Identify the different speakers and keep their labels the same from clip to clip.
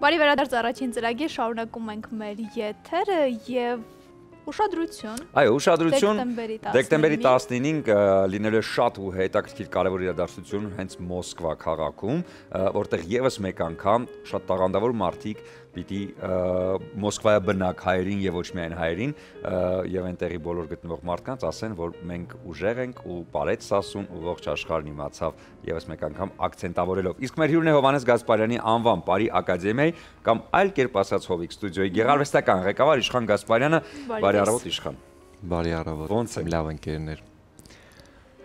Speaker 1: Բարի վերադարձ առաջին ծրագիր շարունակում ենք մեր եթերը եւ ուշադրություն։
Speaker 2: Այո, ուշադրություն։ Դեկտեմբերի 19-ին լինելու է շատ ու հետաքրքիր կարևոր իրադարձություն հենց Մոսկվա քաղաքում, որտեղ եւս մեկ անգամ շատ տաղանդավոր մարդիկ պիտի Մոսկվայա բնակ հայերին եւ ոչ միայն հայերին եւ այնտեղի բոլոր գտնվող մարդկանց ասեն, որ մենք ուժեղ ենք ու բարեც սասուն ու ողջ աշխարհն իմացավ եւս մեկ անգամ ակցենտավորելով։ Իսկ մեր հյուրն է Հովանես Գասպարյանի անվան Բարի Ակադեմիայի կամ այլ կերպ ասած Հովիկ ստուդիոյի ղեկավարվեստական ղեկավար Իշխան Գասպարյանը։ Բարի առավոտ Իշխան։ Բարի առավոտ։ Ոնց եք։ Լավ ընկերներ։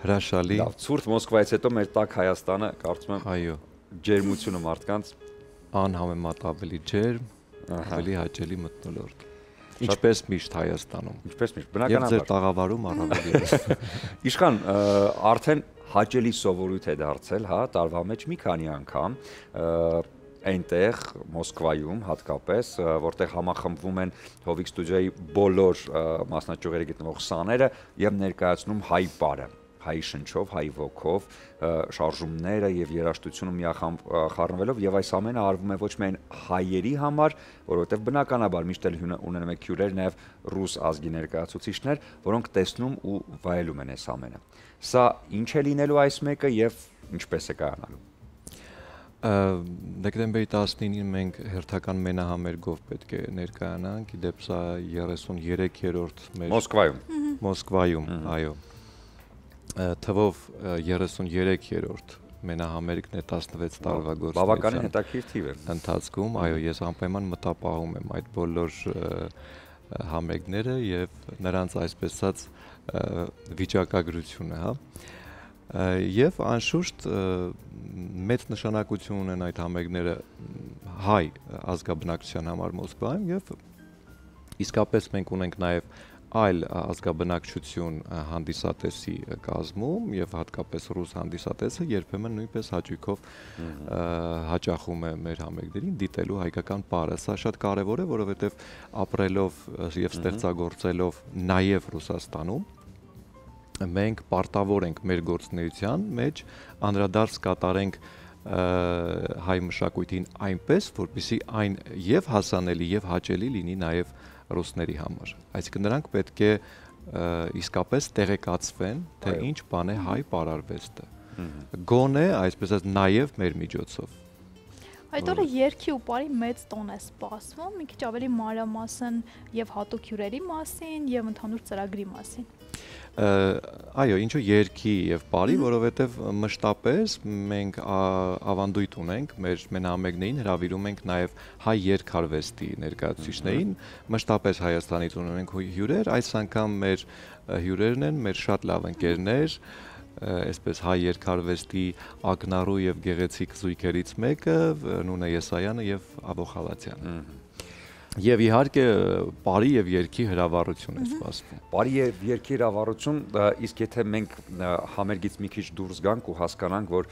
Speaker 3: Հրաշալի։ Լավ,
Speaker 2: ցուրտ Մոսկվայից հետո մեր տակ Հայաստանը, կարծում եմ։ Այո։ Ջերմությունը մարդկանց անհամեմատ ավելի ջերմ, ավելի հաճելի մթնոլորտ։ Ինչպես
Speaker 3: միշտ Հայաստանում։
Speaker 2: Ինչպես միշտ, բնականաբար։ Եվ ձեր տաղավարում առավել ես։ Իշխան, արդեն հաճելի սովորույթ է դարձել, հա, տարվա մեջ մի քանի անգամ այնտեղ Մոսկվայում հատկապես որտեղ համախմբվում են Հովիկ ստուդիայի բոլոր մասնաճյուղերը գտնվող սաները եւ ներկայացնում հայ բարը հայ շնչով, հայ ոգով, շարժումները եւ երաժշտությունը միախառնվելով եւ այս ամենը արվում է ոչ միայն հայերի համար, որովհետեւ բնականաբար միշտ էլ ունենում է քյուրեր նաեւ ռուս ազգի ներկայացուցիչներ, որոնք տեսնում ու վայելում են այս ամենը։ Սա ինչ է լինելու այս մեկը եւ ինչպես է կայանալու դեկտեմբերի
Speaker 3: 19-ին մենք հերթական մենահամերգով պետք է ներկայանանք, իդեպ սա 33-րդ մեր Մոսկվայում։ Մոսկվայում, այո։ Ա, թվով 33-րդ մենահամերգն է 16 տարվա գործ։ Բավականին հետաքրքիր թիվ է։ Ընթացքում, այո, ես անպայման մտապահում եմ այդ բոլոր համերգները եւ նրանց այսպես ասած վիճակագրությունը, հա։ Եվ անշուշտ մեծ նշանակություն ունեն այդ համերգները հայ ազգաբնակության համար Մոսկվայում եւ իսկապես մենք ունենք նաեւ այլ ազգաբնակչություն հանդիսատեսի կազմում եւ հատկապես ռուս հանդիսատեսը երբեմն նույնպես հաճույքով հաճախում է մեր համերգներին դիտելու հայկական պարը։ Սա շատ կարեւոր է, որովհետեւ ապրելով եւ ստեղծագործելով նաեւ Ռուսաստանում մենք պարտավոր ենք մեր գործունեության մեջ անդրադարձ կատարենք հայ մշակույթին այնպես, որպիսի այն եւ հասանելի եւ հաճելի լինի նաեւ և ռուսների համար։ Այսինքն նրանք պետք է իսկապես տեղեկացվեն, թե ինչ բան է հայ պարարվեստը։ Գոնե, այսպես ասած, նաև մեր միջոցով։ Այդ օրը
Speaker 1: երկի ու բարի մեծ տոն է սպասվում, մի քիչ ավելի մանրամասն եւ հատուկ հյուրերի մասին եւ ընդհանուր ծրագրի մասին
Speaker 3: այո, ինչու երկի եւ բարի, որովհետեւ մշտապես մենք ավանդույթ ունենք, մեր մենամեգներին հravirում ենք նաեւ հայ երկարվեստի ներկայացուցիչներին, մշտապես Հայաստանից ունենք հյուրեր, այս անգամ մեր հյուրերն են մեր շատ լավ ընկերներ, այսպես հայ երկարվեստի ակնառու եւ գեղեցիկ զույգերից մեկը Նունե
Speaker 2: Եսայանը եւ Աբոխալացյանը։ Ահա Եվ իհարկե բարի եւ երկի հրավառություն է սպասվում։ Բարի եւ երկի հրավառություն, իսկ եթե մենք համերգից մի քիչ դուրս գանք ու հասկանանք, որ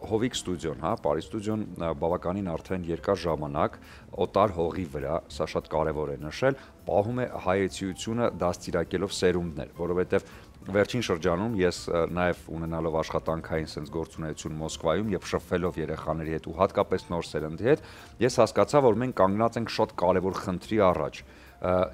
Speaker 2: Հովիկ ստուդիոն, հա, Փարիզ ստուդիոն բավականին արդեն երկար ժամանակ օտար հողի վրա, սա շատ կարևոր է նշել, պահում է հայեցիությունը դաստիարակելով սերունդներ, որովհետև Վերջին շրջանում ես նաև ունենալով աշխատանքային sense գործունեություն Մոսկվայում եւ շփվելով երեխաների հետ ու հատկապես նոր սերնդի հետ, ես հասկացա, որ մենք կանգնած ենք շատ կարևոր խնդրի առաջ։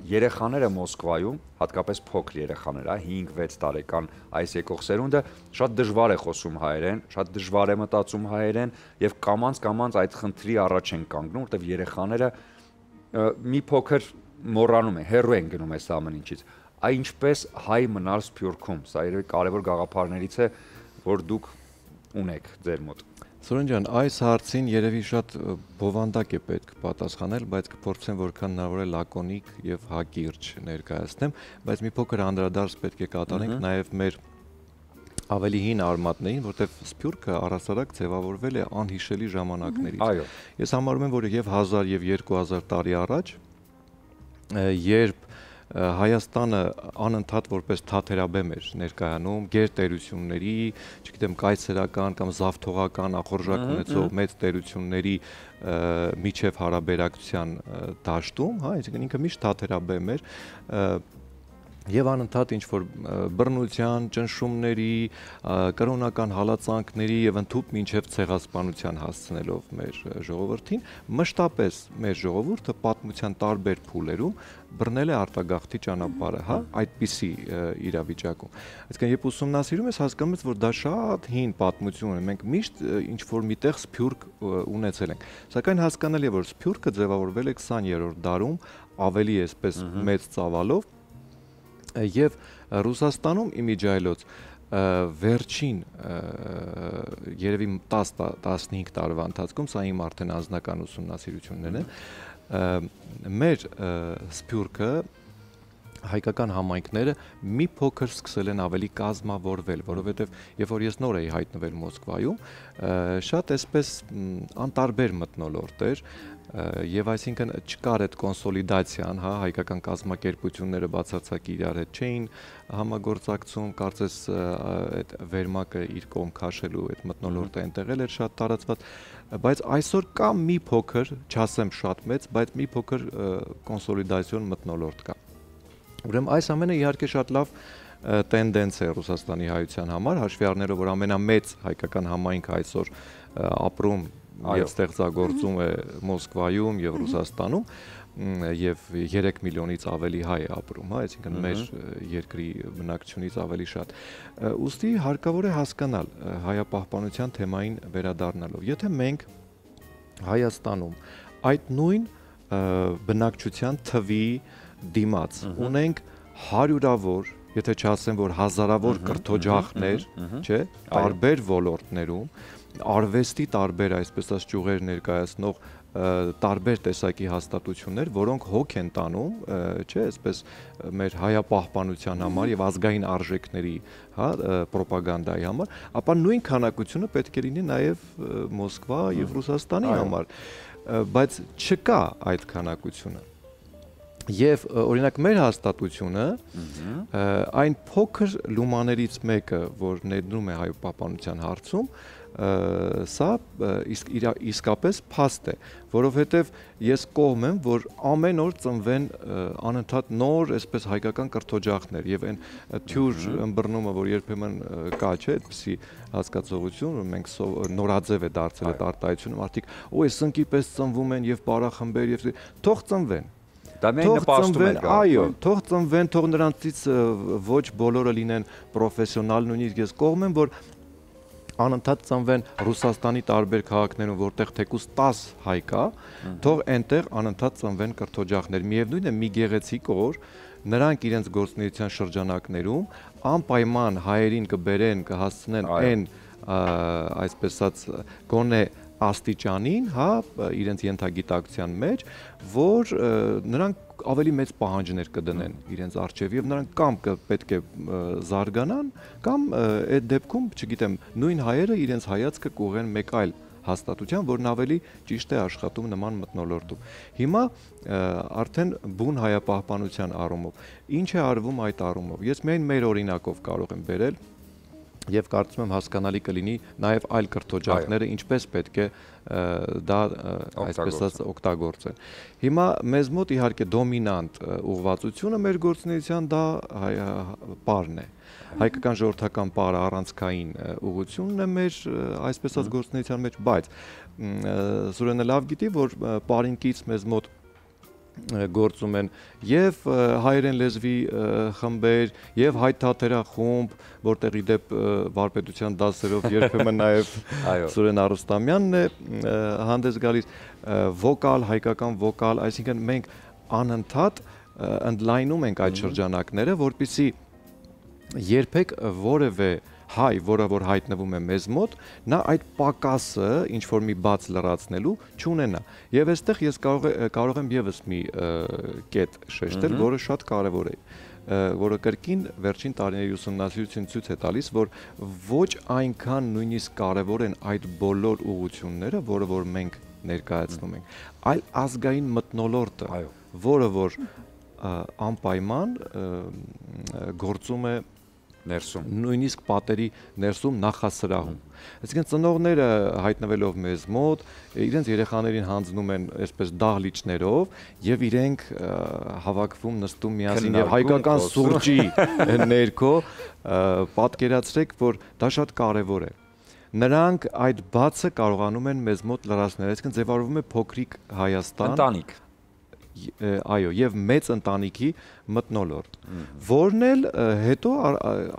Speaker 2: Երեխաները Մոսկվայում, հատկապես փոքր երեխաները, 5-6 տարեկան այս եկող սերունդը շատ դժվար է խոսում հայերեն, շատ դժվար է մտածում հայերեն եւ կամանց-կամանց այդ խնդրի առաջ են կանգնում, որտեղ երեխաները մի փոքր մոռանում են, հեռու են գնում այս ամեն ինչից այ ինչպես հայ մնալ Սփյուռքում։ Սա երևի կարևոր գաղափարներից է, որ դուք ունեք ձեր մոտ։ Սուրեն ջան, այս հարցին երևի շատ
Speaker 3: բովանդակ է պետք պատասխանել, բայց կփորձեմ որքան հնարավոր է լակոնիկ եւ հակիրճ ներկայացնեմ, բայց մի փոքր անդրադարձ պետք է կատարենք նաեւ մեր ավելի հին արմատներին, որտեղ Սփյուռքը առասարակ ձևավորվել է անհիշելի ժամանակներից։ Այո։ Ես համարում եմ, որ եւ 1000 եւ 2000 տարի առաջ երբ Հայաստանը անընդհատ որպես թաթերաբեմ էր ներկայանում գերտերությունների, չգիտեմ, կայսերական կամ զավթողական ախորժակ ունեցող մեծ տերությունների միջև հարաբերակցության դաշտում, հա, այսինքն ինքը միշտ թաթերաբեմ էր եւ անընդհատ ինչ որ բռնության, ճնշումների, կրոնական հալածանքների եւ ընդհուպ մինչեւ ցեղասպանության հասցնելով մեր ժողովրդին, մշտապես մեր ժողովուրդը պատմության տարբեր փուլերում բռնել է արտագաղթի ճանապարհը, հա, այդպիսի իրավիճակում։ Այսինքն երբ ուսումնասիրում ես հասկանում ես, որ դա շատ հին պատմություն է։ Մենք միշտ ինչ որ միտեղ սփյուրք ունեցել ենք։ Սակայն հասկանալի է, որ սփյուրքը ձևավորվել է 20-րդ դարում ավելի այսպես մեծ ծավալով եւ Ռուսաստանում իմիջայլոց վերջին երևի 10-15 տարվա ընթացքում սա իմ արդեն անձնական ուսումնասիրություններն են մեր սփյուրքը հայկական համայնքները մի փոքր սկսել են ավելի կազմավորվել, որովհետև երբ որ ես նոր էի հայտնվել Մոսկվայում, շատ այսպես անտարբեր մտնոլորտ էր, Եվ այսինքն չկար այդ կոնսոլիդացիան, հա, հայկական կազմակերպությունները բացարձակ իրար հետ չէին համագործակցում, կարծես այդ վերմակը իր կողմ քաշելու այդ մտնոլորտը այնտեղ էլ էր շատ տարածված, բայց այսօր կա մի փոքր, չասեմ շատ մեծ, բայց մի փոքր կոնսոլիդացիոն մտնոլորտ կա։ Ուրեմն այս ամենը իհարկե շատ լավ տենդենց է Ռուսաստանի հայության համար, հաշվի առնելով որ ամենամեծ հայկական համայնքը այսօր ապրում այդ ստեղծագործում է Մոսկվայում եւ Ռուսաստանում եւ 3 միլիոնից ավելի հայ է ապրում, հա, այսինքն մեր երկրի բնակչությունից ավելի շատ։ Ոստի հարկավոր է հասկանալ հայապահպանության թեմային վերադառնալով, եթե մենք Հայաստանում այդ նույն բնակչության թվի դիմաց ունենք հարյուրավոր եթե չասեմ որ հազարավոր կրթօջախներ, չէ, տարբեր ոլորտներում արվեստի տարբեր այսպես ասած ճյուղեր ներկայացնող տարբեր տեսակի հաստատություններ, որոնք հոգ են տանում, չէ, այսպես մեր հայապահպանության համար եւ ազգային արժեքների, հա, ռոպագանդայի համար, ապա նույն քանակությունը պետք է լինի նաեւ Մոսկվա եւ Ռուսաստանի համար, բայց չկա այդ քանակությունը։ Եվ օրինակ մեր հաստատությունը այն փոքր լումաներից մեկը, որ ներդնում է հայ պահպանության հարցում, սա իսկ իր, իսկապես փաստ է, որովհետև ես կողմ եմ, որ ամեն օր ծնվեն անընդհատ նոր այսպես հայկական կրթօջախներ եւ այն թյուր ըմբռնումը, որ երբեմն կա, չէ, այդպիսի հասկացողություն, որ մենք նորաձև է դարձել այդ արտահայտությունը, մարդիկ ու այս սնկի պես ծնվում են եւ պարախմբեր եւ թող ծնվեն Դա միայն նպաստում է գալու։ Այո, թող ծնվեն, թող նրանցից ոչ բոլորը լինեն պրոֆեսիոնալ, նույնիսկ ես կողմ եմ, որ անընդհատ ծնվեն Ռուսաստանի տարբեր քաղաքներում, որտեղ թեկուս 10 հայ կա, թող այնտեղ անընդհատ ծնվեն կրթօջախներ։ Միևնույնն է, մի գեղեցիկ օր նրանք իրենց գործունեության շրջանակներում անպայման հայերին կբերեն, կհասցնեն այն այսպես ասած գոնե աստիճանին, հա, իրենց ենթագիտակցության մեջ, որ նրանք ավելի մեծ պահանջներ կդնեն իրենց արջև եւ նրանք կամ պետք է զարգանան, կամ այդ դեպքում, չգիտեմ, նույն հայերը իրենց հայացքը կուղեն մեկ այլ հաստատության, որն ավելի ճիշտ է աշխատում նման մտնոլորտում։ Հիմա արդեն բուն հայապահպանության առումով ինչ է արվում այդ առումով։ Ես միայն մեր օրինակով կարող եմ ել եւ կարծում եմ հասկանալի կլինի նաեւ այլ կրթօջախները ինչպես պետք է դա այսպես ասած օգտագործեն։ Հիմա մեզ մոտ իհարկե դոմինանտ ուղղվածությունը մեր գործունեության դա պարն է։ Հայկական ժողովրդական պարը առանցքային ուղությունն է մեր այսպես ասած գործունեության մեջ, բայց Սուրենը լավ գիտի, որ պարինքից մեզ մոտ գործում են եւ հայերեն լեզվի խմբեր եւ հայ թատերա խումբ, որտեղ իդեպ վարպետության դասերով երբեմն նաեւ Սուրեն Արուստամյանն է հանդես գալիս վոկալ, հայկական վոկալ, այսինքն մենք անընդհատ ընդլայնում ենք այդ շրջանակները, որտիսի երբեք որևէ որ հայ, որը որ հայտնվում է մեզ մոտ, նա այդ պակասը ինչ որ մի բաց լրացնելու չունենա։ Եվ այստեղ ես կարող կարող եմ եւս մի կետ շեշտել, որը շատ կարեւոր է որը կրկին վերջին տարիների ուսումնասիրություն ցույց է տալիս, որ ոչ այնքան նույնիսկ կարևոր են այդ բոլոր ուղությունները, որը որ մենք ներկայացնում ենք, այլ ազգային մտնոլորտը, որը որ անպայման գործում է ներսում նույնիսկ պատերի ներսում նախասրահում այսինքն ծնողները հայտնվելով մեզ մոտ իրենց երեխաներին հանձնում են այսպես դահլիճներով եւ իրենք հավաքվում նստում միասին եւ հայկական սուրճի ներքո պատկերացրեք որ դա շատ կարեւոր է նրանք այդ բացը կարողանում են մեզ մոտ լրացնել այսինքն ձևավորվում է փոքրիկ Հայաստան ընտանիք այո, եւ մեծ ընտանիքի մտնոլորտ, որն էլ հետո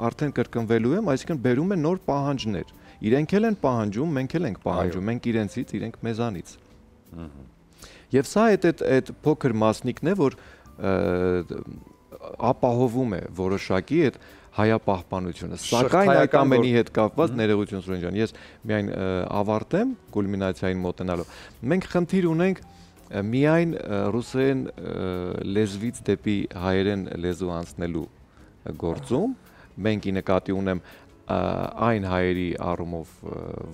Speaker 3: արդեն կրկնվելու եմ, այսինքն բերում է նոր պահանջներ։ Իրենք էլ են պահանջում, մենք էլ ենք պահանջում, մենք իրենցից, իրենք մեզանից։ Եվ սա այդ այդ այդ փոքր մասնիկն է, որ ապահովում է որոշակի այդ հայապահպանությունը։ Սակայն այդ ամենի հետ կապված ներողություն Սուրեն ջան, ես միայն ավարտեմ կուլմինացիային մոտենալով։ Մենք խնդիր ունենք միայն ռուսերեն լեզվից դեպի հայերեն լեզու անցնելու գործում մենք ի նկատի ունեմ այն հայերի առումով,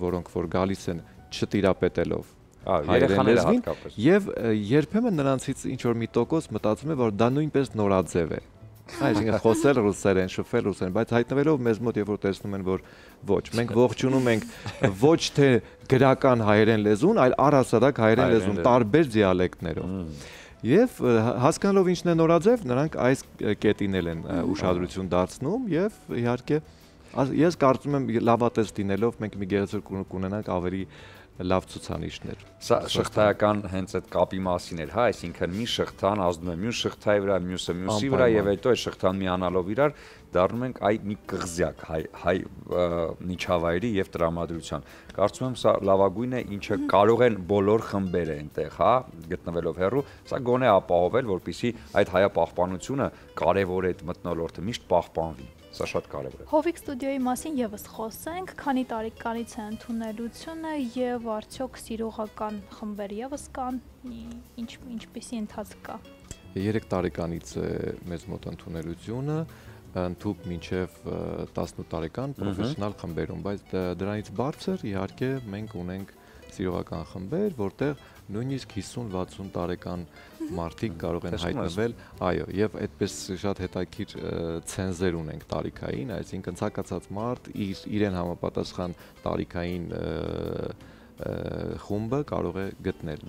Speaker 3: որոնք որ գալիս են չտիրապետելով հայերեն լեզվին եւ երբեմն նրանցից ինչ որ մի տոկոս մտածում է, որ դա նույնպես նորաձև է։ Ա, այսինքն խոսել ռուսերեն, շփվել ռուսերեն, բայց հայտնվելով մեզ մոտ երբ որ տեսնում են որ ոչ, մենք ողջունում ենք ոչ թե գրական հայերեն լեզուն, այլ առհասարակ հայերեն լեզուն տարբեր դիալեկտներով։ Եվ հասկանալով ինչն է նորաձև, նրանք այս կետինել են ուշադրություն դարձնում եւ իհարկե ես կարծում եմ
Speaker 2: լավատես դինելով մենք մի գեղեցիկ կունենանք ավելի լավ ցուցանիշներ։ Սա շղթայական հենց այդ կապի մասին էր, հա, այսինքն մի շղթան ազդում է մյուս շղթայի վրա, մյուսը մյուսի վրա եւ հետո այդ շղթան միանալով իրար դառնում ենք այ մի կղզյակ հայ հայ նիչավայրի եւ տրամադրության։ Կարծում եմ սա լավագույնն է, ինչը կարող են բոլոր խմբերը այնտեղ, հա, գտնվելով հեռու, սա գոնե ապահովել, որpիսի այդ հայապահպանությունը կարևոր է այդ մտնոլորտը միշտ պահպանվի։ Սա շատ կարևոր է։
Speaker 1: Հովիկ ստուդիոյի մասին եւս խոսենք, քանի տարեկանից է ընդունելությունը եւ արդյոք սիրողական խմբեր եւս կան, ինչ ինչպիսի ընթացք կա։
Speaker 3: 3 տարեկանից է մեզ մոտ ընդունելությունը, ընդհուպ մինչև 18 տարեկան պրոֆեսիոնալ խմբերում, բայց դրանից բարձր իհարկե մենք ունենք սիրողական խմբեր, որտեղ նույնիսկ 50-60 տարեկան մարդիկ կարող են հայտնվել, այո, եւ այդպես շատ հետաքրիր ցենզեր ունենք տարիքային, այսինքն ցակացած մարդ իր իրեն համապատասխան տարիքային խումբը կարող է գտնել։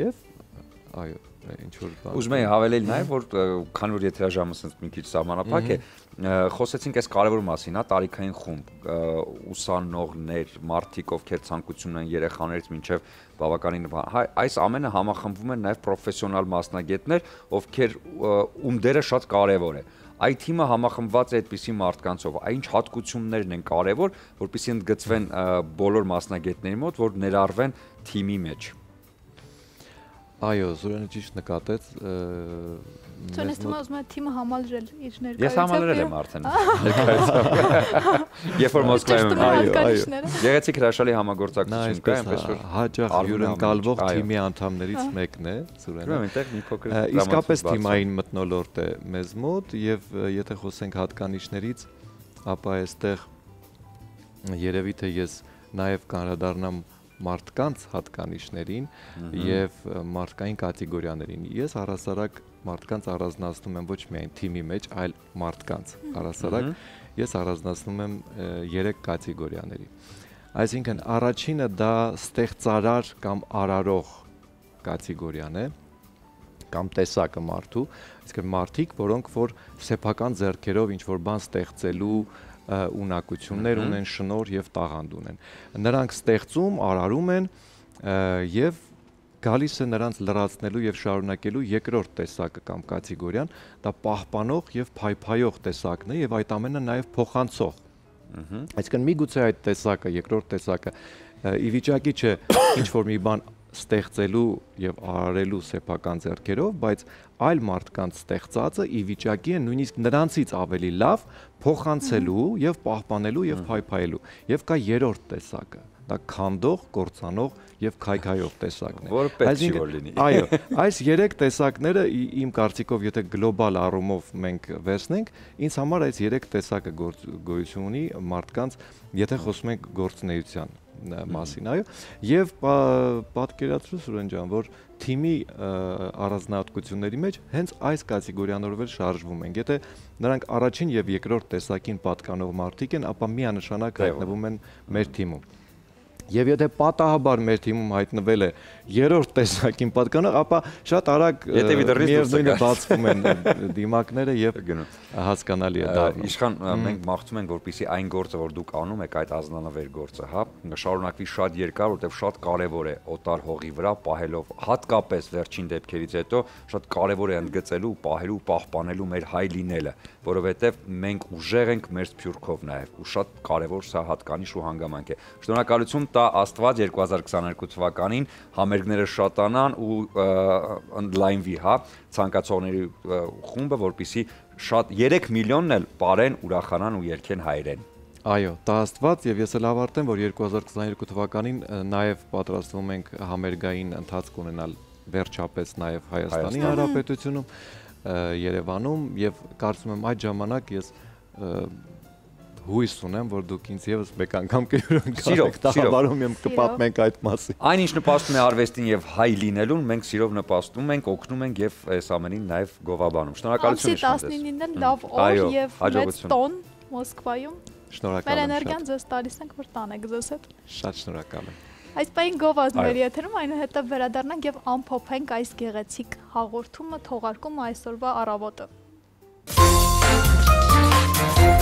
Speaker 3: Եվ այո ինչ որ բան։ Ուզում եի հավելել նաև որ
Speaker 2: քանի որ եթերաժամը ասենք մի քիչ սահմանափակ է, խոսեցինք այս կարևոր մասին, հա, տարիքային խումբ, ուսանողներ, մարդիկ, ովքեր ցանկություն ունեն երեխաներից մինչև բավականին այս ամենը համախմբվում են նաև պրոֆեսիոնալ մասնագետներ, ովքեր ում դերը շատ կարևոր է այդ թիմը համախմբված է այդպիսի մարդկանցով։ Այն ինչ հատկություններն են կարևոր, որպեսզի ընդգծվեն բոլոր մասնագետների մոտ, որ ներառվեն թիմի մեջ։ Ա Այո, Զուրյանը ճիշտ նկատեց։ Ցոնես թվում է,
Speaker 1: ուզում է թիմը համալրել իր ներկայությամբ։ Ես համալրել եմ արդեն։ Երբ որ Մոսկվայում եմ, այո, այո։
Speaker 2: Գեղեցիկ հրաշալի համագործակցություն կա, այնպես որ հաջող հյուրընկալվող թիմի
Speaker 3: անդամներից հա։ մեկն է Զուրյանը։ Այնտեղ մի փոքր իսկապես թիմային մտնոլորտ է մեզ մոտ եւ եթե խոսենք հատկանիշներից, ապա այստեղ երևի թե ես նաեւ կանրադառնամ մարդկանց հատկանիշներին եւ մարդկային կատեգորիաներին։ Ես առասարակ մարդկանց առանձնացնում եմ ոչ միայն թիմի մեջ, այլ մարդկանց առասարակ ես առանձնացնում եմ 3 կատեգորիաների։ Այսինքն առաջինը դա ստեղծարար կամ արարող կատեգորիան է կամ տեսակը մարդու, իսկ մարդիկ, որոնք որ սեփական ձեռքերով ինչ որ բան ստեղծելու, ունակություններ ունեն, շնոր եւ տաղանդ ունեն։ Նրանք ստեղծում, արարում են եւ գալիս է նրանց լրացնելու եւ շարունակելու երկրորդ տեսակը կամ կատեգորիան, դա պահպանող եւ փայփայող տեսակն է եւ այդ ամենը նաեւ փոխանցող։ Ահա։ Այսինքն միգուցե այդ տեսակը, երկրորդ տեսակը ի վիճակի չէ ինչ որ մի բան ստեղծելու եւ արարելու սեփական ձեռքերով, բայց այլ մարդկանց ստեղծածը ի վիճակի են նույնիսկ նրանցից ավելի լավ փոխանցելու եւ պահպանելու եւ փայփայելու։ Եվ կա երրորդ տեսակը դա քանդող, կործանող եւ քայքայող տեսակն է։ Որ պետք չի որ լինի։ Այո, այս երեք տեսակները իմ կարծիքով, եթե գլոբալ առումով մենք վերցնենք, ինձ համար այս երեք տեսակը գոյություն ունի մարդկանց, եթե խոսում ենք գործունեության մասին, այո, եւ պատկերացրու Սուրեն ջան, որ թիմի առանձնահատկությունների մեջ հենց այս կատեգորիաներով էլ շարժվում են։ Եթե նրանք առաջին եւ երկրորդ տեսակին պատկանող մարդիկ են, ապա միանշանակ հայտնվում են մեր թիմում։ Եվ եթե պատահաբար մեր թիմում հայտնվել է երրորդ տեսակին պատկանող, ապա շատ արագ միևնույնը բացվում են դիմակները եւ
Speaker 2: հասկանալի է դառնում։ Իշխան, մենք մաղթում ենք, որպիսի այն գործը, որ դուք անում եք, այդ ազնանավեր գործը, հա, շարունակվի շատ երկար, որտեղ շատ կարեւոր է օտար հողի վրա պահելով, հատկապես վերջին դեպքերից հետո շատ կարեւոր է ընդգծելու, պահելու, պահպանելու մեր հայ լինելը, որովհետեւ մենք ուժեղ ենք մեր սփյուռքով նաեւ, ու շատ կարեւոր սա հատկանիշ ու հանգամանք է։ Շնորհակալություն տա Աստված 2022 թվականին համերգները շատանան ու լայնվի, հա, ցանկացողների խումբը, որpիսի շատ 3 միլիոնն էլ բարեն ուրախանան ու երկեն հայերեն։ Այո, դա աստված
Speaker 3: եւ ես էլ ավարտեմ, որ 2022 թվականին նաեւ պատրաստվում ենք համերգային ընթացք ունենալ վերջապես նաեւ Հայաստանի Հանրապետությունում, Երևանում եւ կարծում եմ այդ ժամանակ ես հույս ունեմ, որ դուք ինձ եւս մեկ
Speaker 2: անգամ կհյուրընկալեք, տաղավարում եմ կպատմենք այդ մասին։ Այնինչ նպաստում է արվեստին եւ հայ լինելուն, մենք սիրով նպաստում ենք, օգնում ենք եւ այս ամենին նաեւ գովաբանում։ Շնորհակալություն ես։ Ամսի
Speaker 1: 19-ին էլ լավ օր եւ մեծ տոն Մոսկվայում։
Speaker 2: Շնորհակալ եմ։ Մեր էներգիան
Speaker 1: ձեզ տալիս ենք, որ տանեք ձեզ հետ։
Speaker 3: Շատ շնորհակալ եմ։
Speaker 1: Այս պայն գովազդ մեր եթերում, այնուհետև վերադառնանք եւ ամփոփենք այս գեղեցիկ հաղորդումը, թողարկումը այսօրվա առավոտը։ Thank you.